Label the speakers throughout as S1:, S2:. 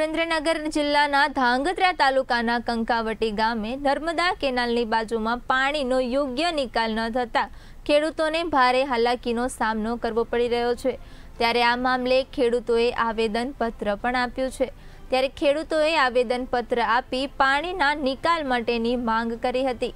S1: સુરેન્દ્રનગર જિલ્લાના ધાંગધ્રા તાલુકાના કંકાવટી ગામે નર્મદા કેનાલની બાજુમાં પાણીનો યોગ્ય નિકાલ ન થતાં ખેડૂતોને ભારે હાલાકીનો સામનો કરવો પડી રહ્યો છે ત્યારે આ મામલે ખેડૂતોએ આવેદનપત્ર પણ આપ્યું છે ત્યારે ખેડૂતોએ આવેદનપત્ર આપી પાણીના નિકાલ માટેની માંગ કરી હતી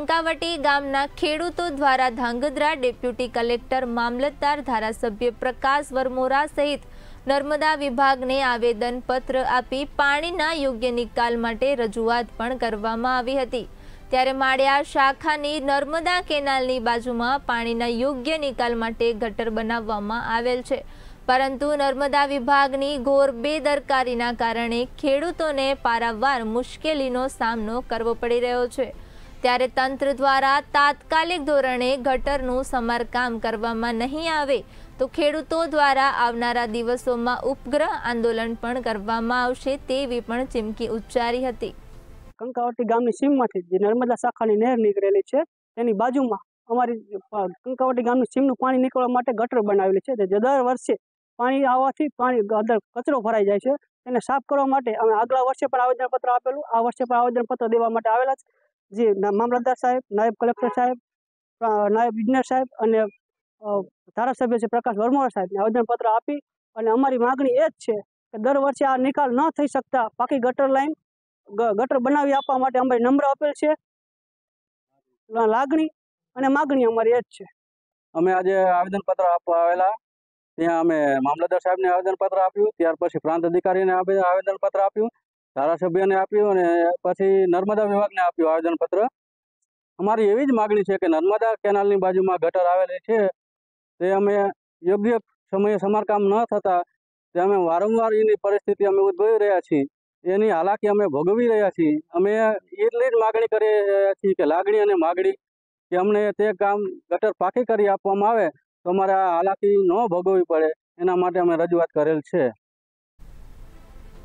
S1: કંકાવટી ગામના ખેડૂતો દ્વારા ધાંગધ્રા ડેપ્યુટી કલેક્ટર મામલતદાર ધારાસભ્ય પ્રકાશ વરમોરા સહિત નર્મદા વિભાગને આવેદનપત્ર આપી પાણીના યોગ્ય નિકાલ માટે રજૂઆત પણ કરવામાં આવી હતી ત્યારે માળિયા શાખાની નર્મદા કેનાલની બાજુમાં પાણીના યોગ્ય નિકાલ માટે ગટર બનાવવામાં આવેલ છે પરંતુ નર્મદા વિભાગની ઘોર બેદરકારીના કારણે ખેડૂતોને પારાવાર મુશ્કેલીનો સામનો કરવો પડી રહ્યો છે ત્યારે તંત્ર દ્વારા તાત્કાલિક ધોરણે ગટરનું સમારકામ કરવામાં નહીં આવે તો ખેડૂતો દ્વારા આવનારા દિવસોમાં ઉપગ્રહ આંદોલન પણ કરવામાં આવશે તેવી પણ ચીમકી ઉચ્ચારી હતી
S2: કંકાવટી ગામની સીમમાંથી જે નર્મદા શાખાની નહેર નીકળેલી છે તેની બાજુમાં અમારી કંકાવટી ગામનું સીમનું પાણી નીકળવા માટે ગટર બનાવેલી છે જે દર વર્ષે પાણી આવવાથી પાણી અંદર કચરો ભરાઈ જાય છે એને સાફ કરવા માટે અમે આગલા વર્ષે પણ આવેદનપત્ર આપેલું આ વર્ષે પણ આવેદનપત્ર દેવા માટે આવેલા છે જે મામલતદાર સાહેબ નાયબ કલેક્ટર સાહેબ નાયબ ઇજનેર સાહેબ અને ધારાસભ્ય શ્રી પ્રકાશ વર્મોરા આવેદન પત્ર આપી અને અમારી માગણી એ જ છે કે દર વર્ષે આ નિકાલ ન થઈ શકતા પાકી ગટર લાઈન ગટર બનાવી આપવા માટે અમારી નંબર આપેલ છે લાગણી અને માગણી અમારી એ જ છે
S3: અમે આજે આવેદનપત્ર આપવા આવેલા ત્યાં અમે મામલતદાર સાહેબને આવેદનપત્ર આપ્યું ત્યાર પછી પ્રાંત અધિકારીને આવેદનપત્ર આપ્યું ધારાસભ્યને આપ્યું અને પછી નર્મદા વિભાગને આપ્યું આવેદનપત્ર અમારી એવી જ માગણી છે કે નર્મદા કેનાલની બાજુમાં ગટર આવેલી છે તે અમે યોગ્ય સમયે સમારકામ ન થતાં તે અમે વારંવાર એની પરિસ્થિતિ અમે ઉદ્ભવી રહ્યા છીએ એની હાલાકી અમે ભોગવી રહ્યા છીએ અમે એટલી જ માગણી કરી રહ્યા છીએ કે લાગણી અને માગણી કે અમને તે કામ ગટર પાકી કરી આપવામાં આવે તો અમારે આ હાલાકી ન ભોગવવી પડે એના માટે અમે રજૂઆત કરેલ છે